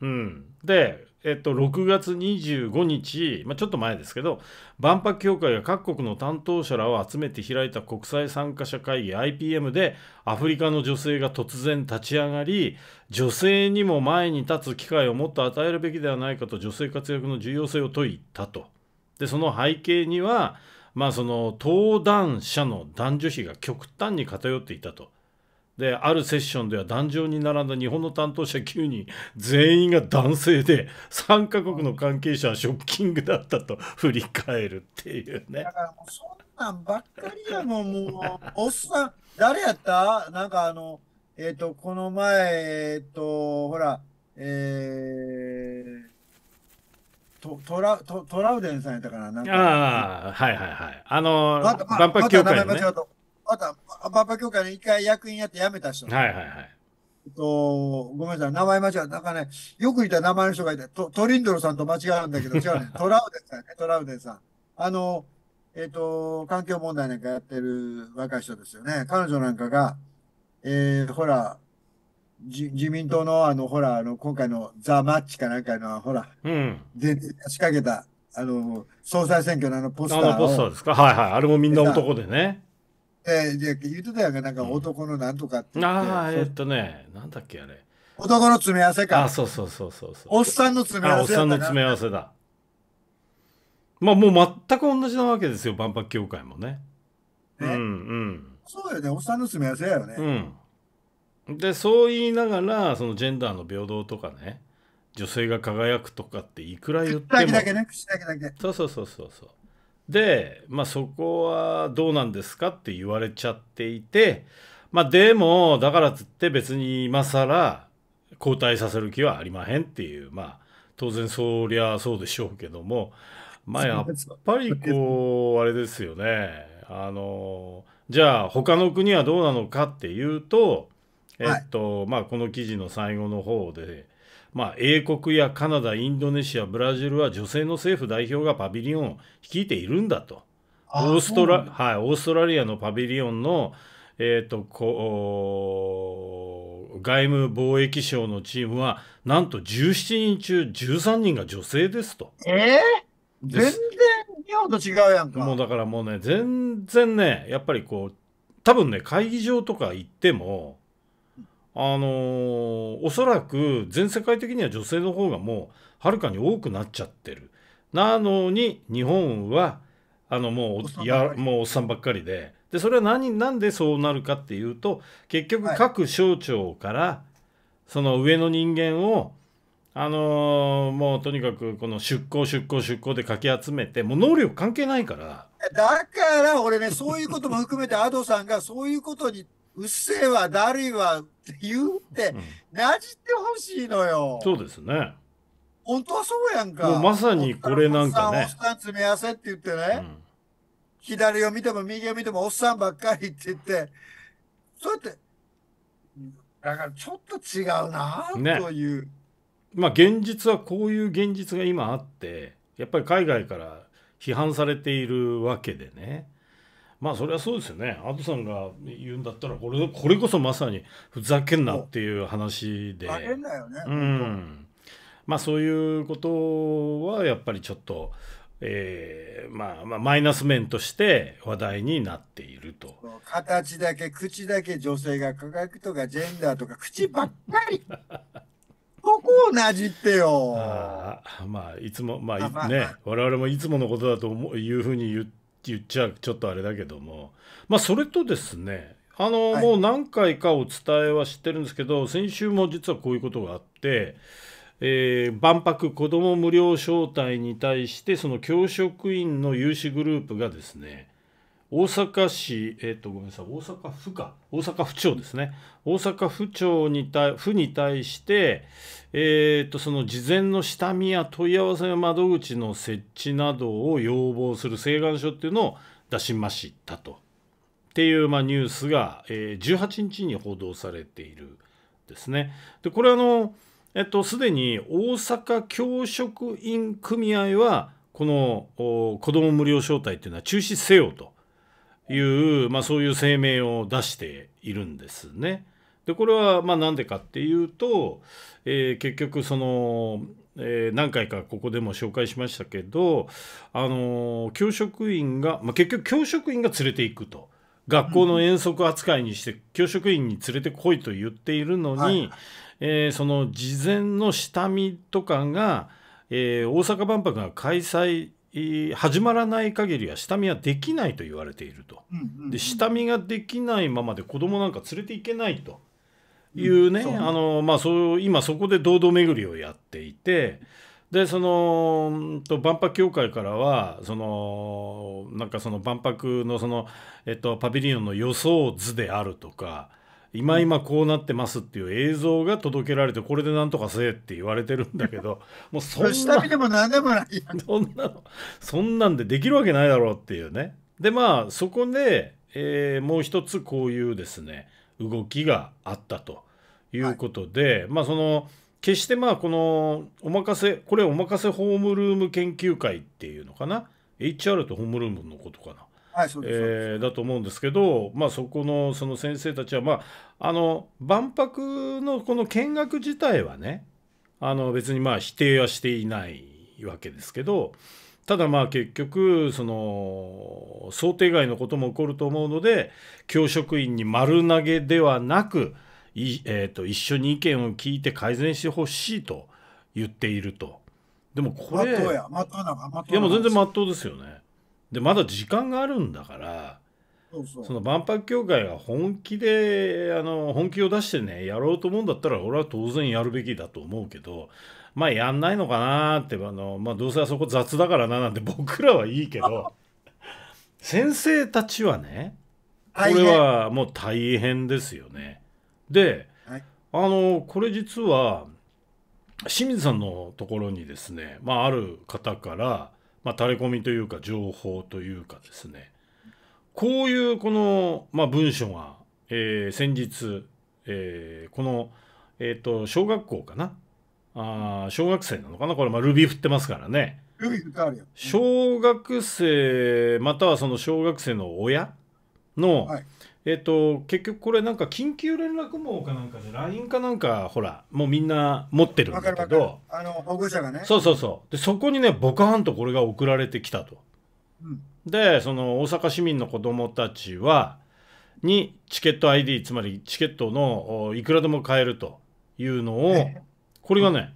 うん、でえっと、6月25日、まあ、ちょっと前ですけど、万博協会が各国の担当者らを集めて開いた国際参加者会議 IPM で、アフリカの女性が突然立ち上がり、女性にも前に立つ機会をもっと与えるべきではないかと女性活躍の重要性を説いたと。で、その背景には、まあ、その登壇者の男女比が極端に偏っていたと。であるセッションでは壇上に並んだ日本の担当者9人全員が男性で3カ国の関係者はショッキングだったと振り返るっていうねだからもうそんなんばっかりやもんもうおっさん誰やったなんかあのえっ、ー、とこの前えっ、ー、とほらえートトラトトラウデンさんやったかななんかああ、はいはいはい。あの、万博協会の、ね、ままた、バッパ協会の一回役員やって辞めた人。はいはいはい。えっと、ごめんなさい、名前間違えなんかね、よくった名前の人がいて、トトリンドルさんと間違うんだけど、*laughs* 違うね。トラウデンさんね、トラウデンさん。あの、えっ、ー、と、環境問題なんかやってる若い人ですよね。彼女なんかが、えー、ほら、自自民党の、あの、ほら、あの、今回のザ・マッチかなんかの、ほら、うん。で、仕掛けた、あの、総裁選挙のあのポスター。あのポスターですかはいはい。あれもみんな男でね。えー、じゃ言ってたやんか、なんか男のなんとかってああ、えっとね、なんだっけあれ。男の詰め合わせか。あ、そうそうそうそうおっさんの詰め合わせおっさんの詰め合わせだ。まあもう全く同じなわけですよ、万博協会もね。ねうんうん。そうよね、おっさんの詰め合わせだよね。うん。で、そう言いながら、そのジェンダーの平等とかね、女性が輝くとかっていくら言っても。口だけだけね、口だけだけ。そうそうそうそうそう。で、まあ、そこはどうなんですかって言われちゃっていて、まあ、でもだからつって別に今更交代させる気はありまへんっていう、まあ、当然そりゃそうでしょうけども、まあ、やっぱりこうあれですよねあのじゃあ他の国はどうなのかっていうと、えっとまあ、この記事の最後の方でまあ、英国やカナダ、インドネシア、ブラジルは女性の政府代表がパビリオンを率いているんだと。オーストラはい、オーストラリアのパビリオンの、えーと、とこ外務貿易省のチームはなんと17人中13人が女性ですと。えー、全然日本と違うやんか。もうだからもうね全然ねやっぱりこう多分ね会議場とか行ってもあのー、おそらく全世界的には女性の方がもうはるかに多くなっちゃってる。なのに日本はあのもうやもうおっさんばっかりででそれは何なんでそうなるかっていうと結局各省庁からその上の人間を、あのー、もうとにかくこの出向出向出向でかき集めてもう能力関係ないからだから俺ねそういうことも含めてアドさんがそういうことにうっせえわ、だるいわって言うって、なじってほしいのよ。そうですね。本当はそうやんか。まさにこれなんかね。おっさん詰め合わせって言ってね、うん、左を見ても右を見てもおっさんばっかりって言って、そうやって、だからちょっと違うなという。まあ現実はこういう現実が今あって、やっぱり海外から批判されているわけでね。まあそれはそうですよねアドさんが言うんだったらこれこれこそまさにふざけんなっていう話で、まあそういうことはやっぱりちょっと、えーまあ、まあマイナス面として話題になっていると形だけ口だけ女性が輝くとかジェンダーとか口ばっかり *laughs* ここをなじってよあまあいつもまあね、まあ、我々もいつものことだと思ういうふうに言って言っちゃちょっとあれだけども、まあ、それとですねあの、はい、もう何回かお伝えはしてるんですけど先週も実はこういうことがあって、えー、万博子ども無料招待に対してその教職員の有志グループがですね大阪市、えっ、ー、と、ごめんなさい、大阪府か、大阪府庁ですね、大阪府庁に対府に対して、えっ、ー、と、その事前の下見や問い合わせ窓口の設置などを要望する請願書っていうのを出しましたと。っていう、まあ、ニュースが、えー、18日に報道されているですね。で、これあの、えっと、すでに大阪教職員組合は、この子ども無料招待っていうのは中止せよと。いう、まあ、そういう声明を出しているんですね。でこれはまあ何でかっていうと、えー、結局その、えー、何回かここでも紹介しましたけど、あのー、教職員が、まあ、結局教職員が連れていくと。学校の遠足扱いにして、教職員に連れてこいと言っているのに、はい、えー、その事前の下見とかが、えー、大阪万博が開催始まらない限りは下見はできないと言われていると、で下見ができないままで子供なんか連れていけないというね、うん、あのまあ、そう今そこで堂々巡りをやっていてでそのと万博協会からはそのなんかその万博のその、えっと、パビリオンの予想図であるとか今今こうなってますっていう映像が届けられてこれでなんとかせえって言われてるんだけど *laughs* もうそんな下でもないそんなそんなんでできるわけないだろうっていうねでまあそこで、えもう一つこういうですね動きがあったということで、まあその決してまあこのお任せこれお任せホームルーム研究会っていうのかな HR とホームルームのことかなえだと思うんですけど、まあ、そこのその先生たちは、まあ、あの万博のこの見学自体はねあの別にまあ否定はしていないわけですけどただまあ結局その想定外のことも起こると思うので教職員に丸投げではなくい、えーと、一緒に意見を聞いて改善してほしいと言っていると。でもこれいやもう全然まっとうですよね。でまだ時間があるんだからその万博協会が本気であの本気を出してねやろうと思うんだったら俺は当然やるべきだと思うけどまあやんないのかなってあの、まあ、どうせあそこ雑だからななんて僕らはいいけど *laughs* 先生たちはねこれはもう大変ですよね。で、はい、あのこれ実は清水さんのところにですね、まあ、ある方からまあ、垂れ込みというか情報というかですねこういうこの、まあ、文書が、えー、先日、えー、この、えーと、小学校かなあ小学生なのかなこれ、まあ、ルビー振ってますからね。ルビー振ってあるよ、うん、小学生またはその小学生の親の、はい、えっ、と、結局これなんか緊急連絡網かなんかで LINE かなんかほらもうみんな持ってるんだけどあの保護者がねそうそうそうでそこにねボカーンとこれが送られてきたと、うん、でその大阪市民の子どもたちはにチケット ID つまりチケットのいくらでも買えるというのを、ね、これがね、うん、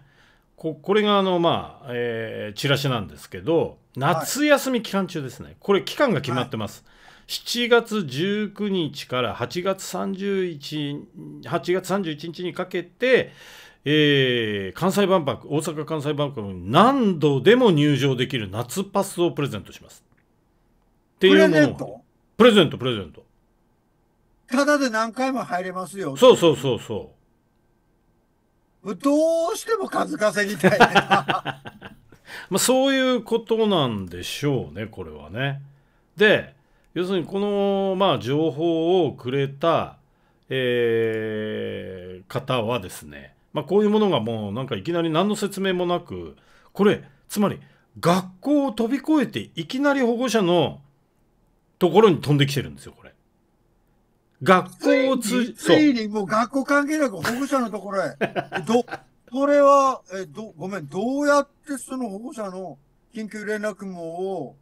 ここれがあのまあ、えー、チラシなんですけど夏休み期間中ですね、はい、これ期間が決まってます、はい7月19日から8月31 8月31日にかけて、えー、関西万博、大阪・関西万博に何度でも入場できる夏パスをプレゼントします。っていうのをプレゼントプレゼント。ただで何回も入れますよ。そうそうそうそう。どうしても数稼ぎたい、な。*laughs* まあそういうことなんでしょうね、これはね。で、要するにこの、まあ、情報をくれた、えー、方はですね、まあ、こういうものがもうなんかいきなり何の説明もなくこれつまり学校を飛び越えていきなり保護者のところに飛んできてるんですよこれ。学校を通じついにもう学校関係なく保護者のところへ。*laughs* どこれはえどごめんどうやってその保護者の緊急連絡網を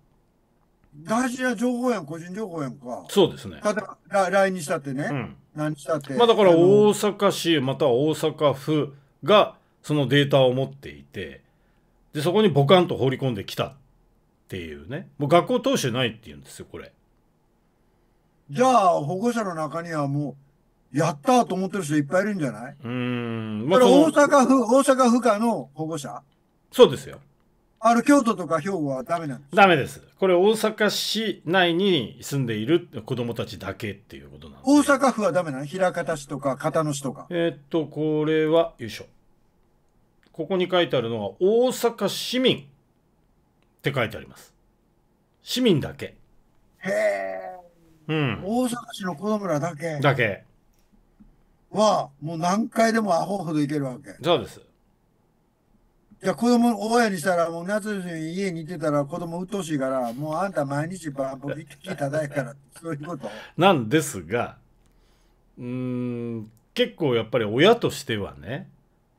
大事な情報やん、個人情報やんか。そうですね。ただ、来にしたってね。うん、何したって。まあだから大阪市、または大阪府がそのデータを持っていて、で、そこにボカンと放り込んできたっていうね。もう学校通してないって言うんですよ、これ。じゃあ、保護者の中にはもう、やったと思ってる人いっぱいいるんじゃないうん。まあ、大阪府、大阪府下の保護者そうですよ。ある京都とか兵庫はダメなんですダメです。これ大阪市内に住んでいる子供たちだけっていうことなんです。大阪府はダメなの枚方市とか片野市とか。えー、っと、これは、よいしょ。ここに書いてあるのは大阪市民って書いてあります。市民だけ。へえ。うん。大阪市の子供らだけ。だけ。は、もう何回でもアホほどいけるわけ。そうです。いや、子供、親にしたら、もう夏休み家にいてたら子供うっとうしいから、もうあんた毎日バンポリッキーいから、*laughs* そういうこと。なんですが、うん、結構やっぱり親としてはね、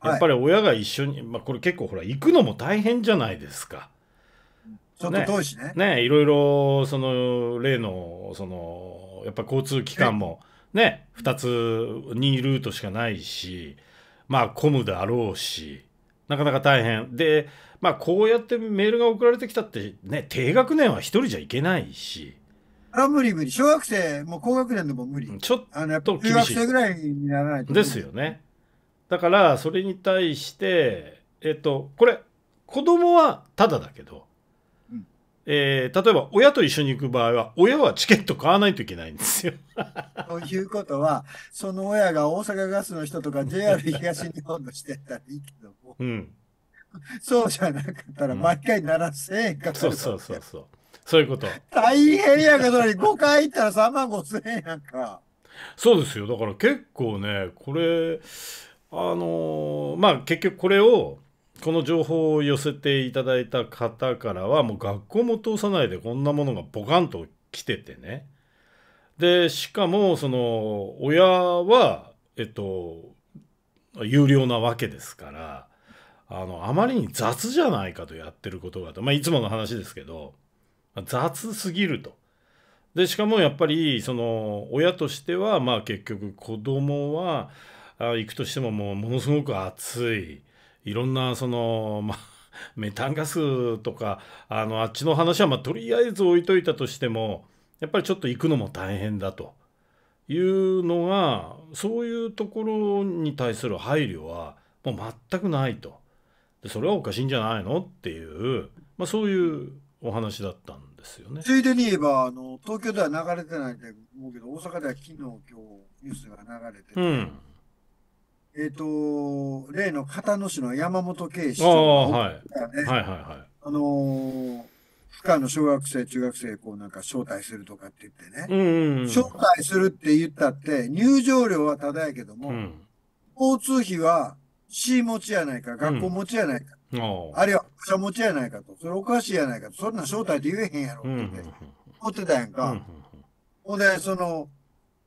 やっぱり親が一緒に、まあこれ結構ほら、行くのも大変じゃないですか。ちょっと遠いしね。ね、ねいろいろ、その、例の、その、やっぱ交通機関もね、2つ、2ルートしかないし、まあ混むであろうし、なかなか大変でまあこうやってメールが送られてきたってね低学年は一人じゃいけないしあ無理無理小学生もう高学年でも無理ちょっと厳しい中ぐらいにならないとですよねだからそれに対してえっとこれ子供はただだけどえー、例えば親と一緒に行く場合は親はチケット買わないといけないんですよ。ということはその親が大阪ガスの人とか JR *laughs* 東日本のしてたらいいけども、うん、そうじゃなかったら毎回7000円かかる、うん、そうそうそうそうそういうこと。大変やけど5回行ったら3万5000円やんか。そうですよだから結構ねこれあのー、まあ結局これをこの情報を寄せていただいた方からはもう学校も通さないでこんなものがポカンと来ててねでしかもその親はえっと有料なわけですからあのあまりに雑じゃないかとやってることがと、まあ、いつもの話ですけど雑すぎると。でしかもやっぱりその親としてはまあ結局子供は行くとしてももうものすごく暑い。いろんなその、まあ、メタンガスとかあのあっちの話は、まあ、とりあえず置いといたとしてもやっぱりちょっと行くのも大変だというのがそういうところに対する配慮はもう全くないとでそれはおかしいんじゃないのっていう、まあ、そういうお話だったんですよね。ついでに言えばあの東京では流れてないと思うけど大阪では昨日今日ニュースが流れてて。うんえっ、ー、と、例の片野市の山本圭司ああ、はい。はいはいはい。あのー、可の小学生、中学生、こうなんか招待するとかって言ってね。うんうんうん、招待するって言ったって、入場料はただやけども、うん、交通費は市持ちやないか、学校持ちやないか、うん、あるいは社持ちやないかと、それおかしいやないかと、そんな招待って言えへんやろって思ってたやんか。うんうんうん、ほんで、その、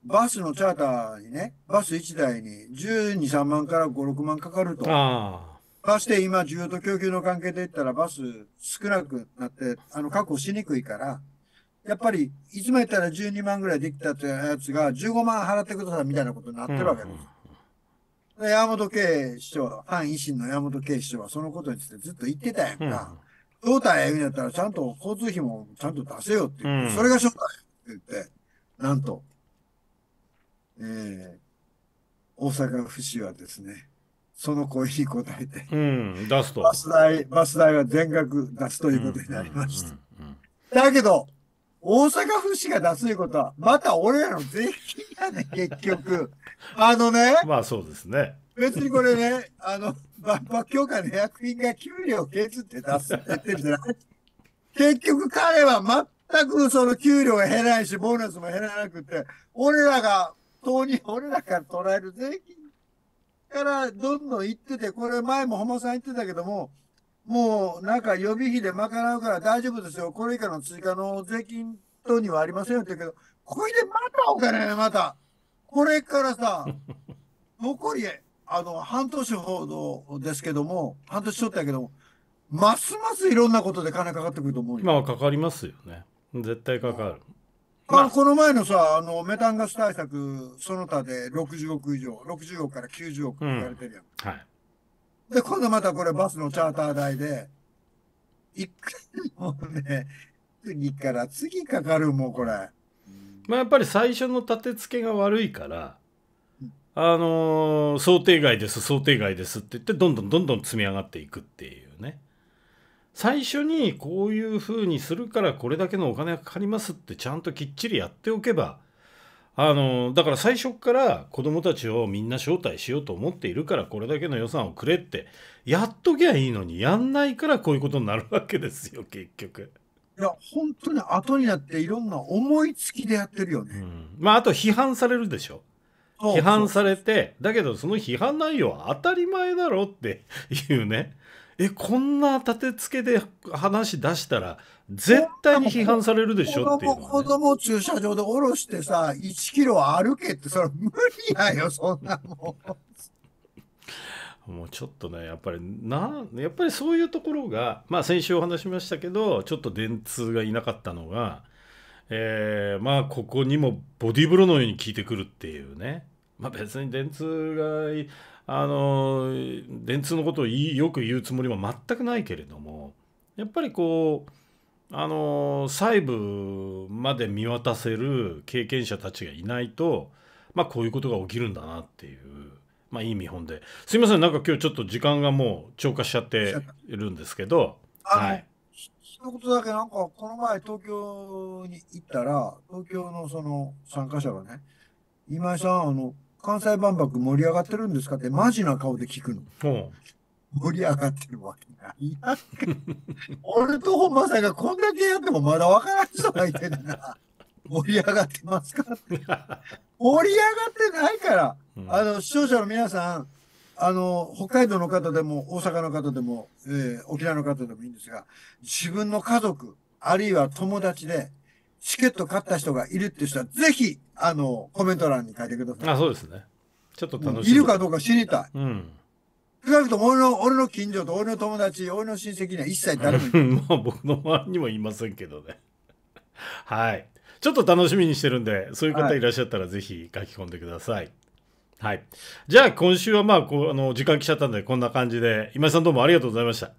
バスのチャーターにね、バス1台に12、3万から5、6万かかると。まして今、需要と供給の関係で言ったらバス少なくなって、あの、確保しにくいから、やっぱり、いつも言ったら12万ぐらいできたやつが15万払ってくださいみたいなことになってるわけです。うん、山本圭市長反維新の山本圭市長はそのことについてずっと言ってたやんか。どうたんや言うんやったら、ちゃんと交通費もちゃんと出せよってって、うん、それが正体って言って、なんと。えー、大阪府市はですね、その声に応えて、うん、出すと。バス代、バス代は全額出すということになりました。だけど、大阪府市が出すということは、また俺らの税金やね、結局。あのね。まあそうですね。別にこれね、あの、万博協会の役員が給料を削って出すって言ってるじゃない。結局彼は全くその給料が減らないし、ボーナスも減らなくて、俺らが当に俺らから捉える税金からどんどん行ってて、これ前も本間さん言ってたけども、もうなんか予備費で賄うから大丈夫ですよ。これ以下の追加の税金等にはありませんよって言うけど、これでまたお金ね、また。これからさ、*laughs* 残り、あの、半年ほどですけども、半年ちょっとやけども、ますますいろんなことで金かかってくると思う今はかかりますよね。絶対かかる。まあ、この前のさ、あの、メタンガス対策、その他で60億以上、60億から90億言われてるやん。うん、はい。で、今度またこれバスのチャーター代で、らでもね、次から次かかるもん、これ。まあやっぱり最初の立て付けが悪いから、あのー、想定外です、想定外ですって言って、どんどんどんどん積み上がっていくっていう。最初にこういうふうにするからこれだけのお金がかかりますってちゃんときっちりやっておけばあのだから最初から子どもたちをみんな招待しようと思っているからこれだけの予算をくれってやっときゃいいのにやんないからこういうことになるわけですよ結局。いや本当に後になっていろんな思いつきでやってるよね。うん、まああと批判されるでしょ。批判されてだけどその批判内容は当たり前だろっていうねえこんな立て付けで話出したら絶対に批判されるでしょっていう、ね、子供駐車場で降ろしてさ1キロ歩けってそれ無理やよそんなもんもうちょっとねやっぱりなやっぱりそういうところがまあ先週お話しましたけどちょっと電通がいなかったのがえー、まあここにもボディーブローのように効いてくるっていうねまあ別に電通があの電通のことをよく言うつもりも全くないけれどもやっぱりこうあの細部まで見渡せる経験者たちがいないと、まあ、こういうことが起きるんだなっていう、まあ、いい見本ですいませんなんか今日ちょっと時間がもう超過しちゃってるんですけど。はい、そのことだけなんかこの前東京に行ったら東京のその参加者がね今井さんあの関西万博盛り上がってるんですかってマジな顔で聞くの。うん盛り上がってるわけない。俺と本間さんがこんだけやってもまだわからん人がいてんな。盛り上がってますかって。盛り上がってないから、うん、あの、視聴者の皆さん、あの、北海道の方でも、大阪の方でも、えー、沖縄の方でもいいんですが、自分の家族、あるいは友達で、チケット買った人がいるっていう人は、ぜひ、あの、コメント欄に書いてください。あ、そうですね。ちょっと楽しい。いるかどうか知りたい。うん。少なくとも俺の、俺の近所と俺の友達、俺の親戚には一切誰もいない。*laughs* まあ僕の周りにもいませんけどね。*laughs* はい。ちょっと楽しみにしてるんで、そういう方いらっしゃったらぜひ書き込んでください。はい。はい、じゃあ今週はまあ、こうあの時間来ちゃったんで、こんな感じで、今井さんどうもありがとうございました。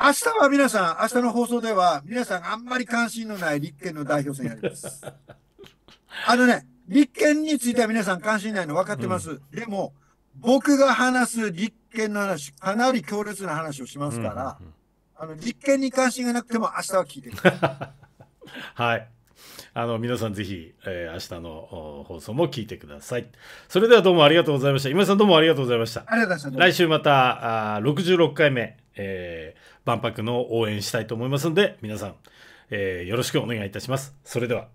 明日は皆さん、明日の放送では、皆さんあんまり関心のない立憲の代表選やります。*laughs* あのね、立憲については皆さん関心ないの分かってます。うん、でも、僕が話す立憲の話、かなり強烈な話をしますから、うんうん、あの、立憲に関心がなくても明日は聞いてください。*laughs* はい。あの、皆さんぜひ、えー、明日の放送も聞いてください。それではどうもありがとうございました。今井さんどうもありがとうございました。ありがとうございました。来週また、あ66回目、えー万博の応援したいと思いますんで、皆さん、えー、よろしくお願いいたします。それでは。